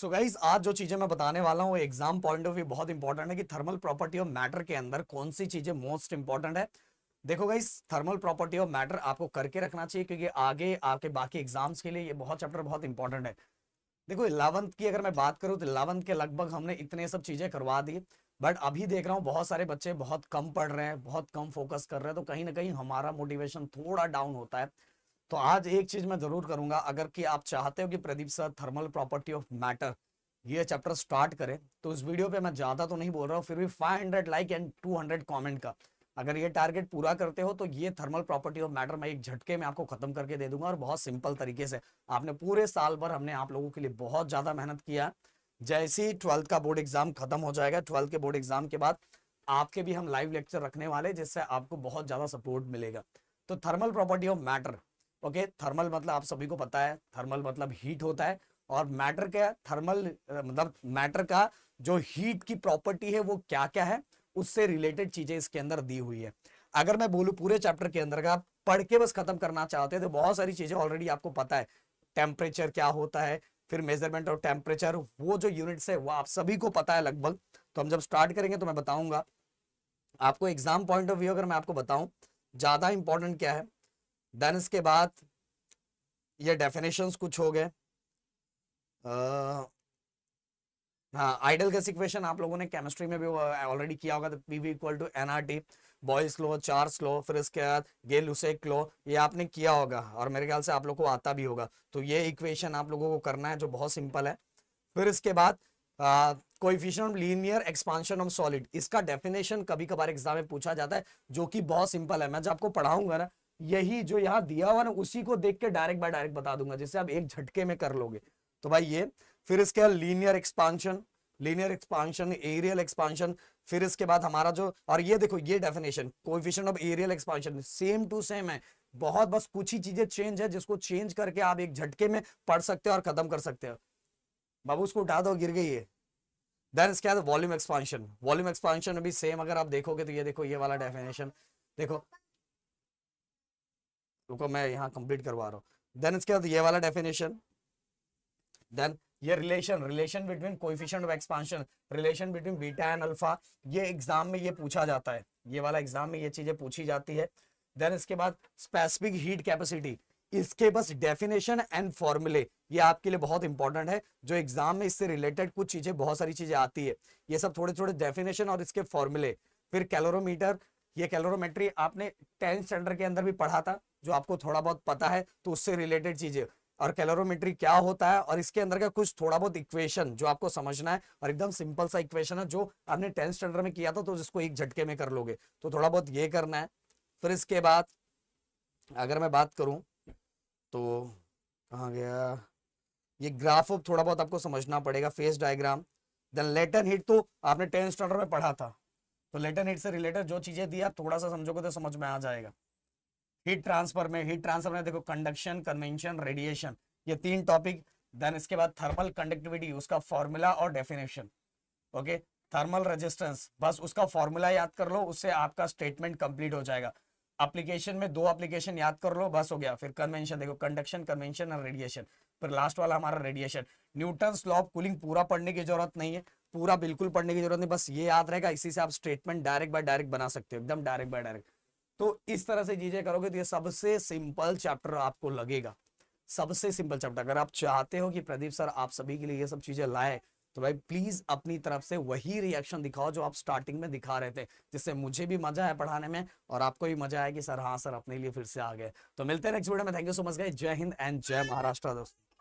सो so guys आज जो चीजें मैं बताने वाला हूँ एग्जाम पॉइंट ऑफ व्यू बहुत इंपॉर्टेंट है कि थर्मल प्रॉपर्टी ऑफ मैटर के अंदर कौन सी चीजें मोस्ट इंपॉर्टेंट है देखो guys thermal property of matter आपको करके रखना चाहिए क्योंकि आगे आपके बाकी एग्जाम्स के लिए ये बहुत चैप्टर बहुत इंपॉर्टेंट है देखो इलेवंथ की अगर मैं बात करूँ तो इलेवंथ के लगभग हमने इतने सब चीजें करवा दी बट अभी देख रहा हूँ बहुत सारे बच्चे बहुत कम पढ़ रहे हैं बहुत कम फोकस कर रहे हैं तो कहीं ना कहीं हमारा मोटिवेशन थोड़ा डाउन होता है तो आज एक चीज मैं जरूर करूंगा अगर कि आप चाहते हो कि Pradeep sir thermal property of matter ये चैप्टर स्टार्ट करें तो उस वीडियो पे मैं ज्यादा तो नहीं बोल रहा हूँ फिर भी 500 लाइक एंड 200 कमेंट का अगर ये टारगेट पूरा करते हो तो ये थर्मल प्रॉपर्टी ऑफ मैटर मैं एक झटके में आपको खत्म करके दे दूंगा और बहुत सिंपल तरीके से आपने पूरे साल भर हमने आप लोगों के लिए बहुत ज्यादा मेहनत किया जैसे ही ट्वेल्थ का बोर्ड एग्जाम खत्म हो जाएगा ट्वेल्थ के बोर्ड एग्जाम के बाद आपके भी हम लाइव लेक्चर रखने वाले जिससे आपको बहुत ज्यादा सपोर्ट मिलेगा तो thermal property of matter okay thermal मतलब आप सभी को पता है थर्मल मतलब हीट होता है और मैटर का थर्मल मतलब मैटर का जो हीट की प्रॉपर्टी है वो क्या क्या है उससे रिलेटेड चीजें इसके अंदर दी हुई है अगर मैं बोलू पूरे चैप्टर के अंदर का पढ़ के बस खत्म करना चाहते हैं तो बहुत सारी चीजें ऑलरेडी आपको पता है टेम्परेचर क्या होता है फिर मेजरमेंट और टेम्परेचर वो जो यूनिट्स है वो आप सभी को पता है लगभग तो हम जब स्टार्ट करेंगे तो मैं बताऊंगा आपको एग्जाम पॉइंट ऑफ व्यू अगर मैं आपको बताऊं ज्यादा इंपॉर्टेंट क्या है देन इसके बाद ये डेफिनेशंस कुछ हो गए हाँ आइडल गैस इक्वेशन आप लोगों ने केमिस्ट्री में भी ऑलरेडी किया होगा तो P V equal to N R T law Charles law फिर इसके बाद गे लुसेक लो ये आपने किया होगा और मेरे ख्याल से आप लोग को आता भी होगा तो ये इक्वेशन आप लोगों को करना है जो बहुत सिंपल है फिर इसके बाद coefficient linear expansion of solid इसका डेफिनेशन कभी कभार एग्जाम में पूछा जाता है जो कि बहुत सिंपल है मैं जब आपको पढ़ाऊंगा ना यही जो यहाँ दिया हुआ ना उसी को देख के डायरेक्ट बाय डायरेक्ट बता दूंगा जैसे आप एक झटके में कर लोगे तो भाई ये फिर इसके बाद linear expansion linear expansion areal expansion फिर इसके बाद हमारा जो और ये देखो ये definition coefficient of areal expansion same to same है बहुत बस कुछ ही चीजें चेंज है जिसको चेंज करके आप एक झटके में पढ़ सकते हो और खत्म कर सकते हो बाबू उसको उठा दो गिर गई है देन इसके बाद वॉल्यूम एक्सपांशन वॉल्यूम एक्सपांशन भी सेम अगर आप देखोगे तो ये देखो ये वाला डेफिनेशन देखो क्योंकि मैं यहाँ कंप्लीट करवा रहा हूँ देन इसके बाद ये वाला डेफिनेशन देन ये relation relation between coefficient of expansion relation between beta and alpha ये एग्जाम में ये पूछा जाता है ये वाला एग्जाम में ये चीजें पूछी जाती है देन इसके बाद स्पेसिफिक हीट कैपेसिटी इसके बस डेफिनेशन एंड फॉर्मूले ये आपके लिए बहुत इंपॉर्टेंट है जो एग्जाम में इससे रिलेटेड कुछ चीजें बहुत सारी चीजें आती है ये सब थोड़े थोड़े डेफिनेशन और इसके फॉर्मूले फिर कैलोरोमीटर ये कैलोरोमेट्री आपने टेंथ स्टैंडर्ड के अंदर भी पढ़ा था जो आपको थोड़ा बहुत पता है तो उससे रिलेटेड चीजें और कैलोरोमेट्री क्या होता है और इसके अंदर का कुछ थोड़ा बहुत इक्वेशन जो आपको समझना है और एकदम सिंपल सा इक्वेशन है जो आपने टेंथ स्टैंडर्ड में किया था तो जिसको एक झटके में कर लोगे तो थोड़ा बहुत ये करना है फिर इसके बाद अगर मैं बात करूं तो कहा गया ये ग्राफ ऑफ थोड़ा बहुत आपको समझना पड़ेगा phase diagram then latent heat तो आपने टेंथ स्टैंडर्ड में पढ़ा था तो लेटर हिट से रिलेटेड जो चीजें दी आप थोड़ा सा समझोगे तो समझ में आ जाएगा हीट ट्रांसफर में हीट ट्रांसफर में देखो कंडक्शन कन्वेंशन रेडिएशन ये तीन टॉपिक देन इसके बाद थर्मल कंडक्टिविटी उसका फॉर्मूला और डेफिनेशन ओके थर्मल रेजिस्टेंस बस उसका फॉर्मूला याद कर लो उससे आपका स्टेटमेंट कंप्लीट हो जाएगा एप्लीकेशन में दो एप्लीकेशन याद कर लो बस हो गया फिर कन्वेंशन देखो कंडक्शन कन्वेंशन और रेडिएशन फिर लास्ट वाला हमारा रेडिएशन न्यूटन लॉ कूलिंग पूरा पढ़ने की जरूरत नहीं है पूरा बिल्कुल पढ़ने की जरूरत नहीं बस ये याद रहेगा इसी से आप स्टेटमेंट डायरेक्ट बाय डायरेक्ट बना सकते हो एकदम डायरेक्ट बाय डायरेक्ट तो इस तरह से चीजें करोगे तो ये सबसे सिंपल चैप्टर आपको लगेगा सबसे सिंपल चैप्टर अगर आप चाहते हो कि प्रदीप सर आप सभी के लिए ये सब चीजें लाए तो भाई प्लीज अपनी तरफ से वही रिएक्शन दिखाओ जो आप स्टार्टिंग में दिखा रहे थे जिससे मुझे भी मजा है पढ़ाने में और आपको भी मजा आया कि सर हाँ सर अपने लिए फिर से आ गए तो मिलते हैं नेक्स्ट वीडियो में thank you so much guys जय हिंद एंड जय महाराष्ट्र दोस्तों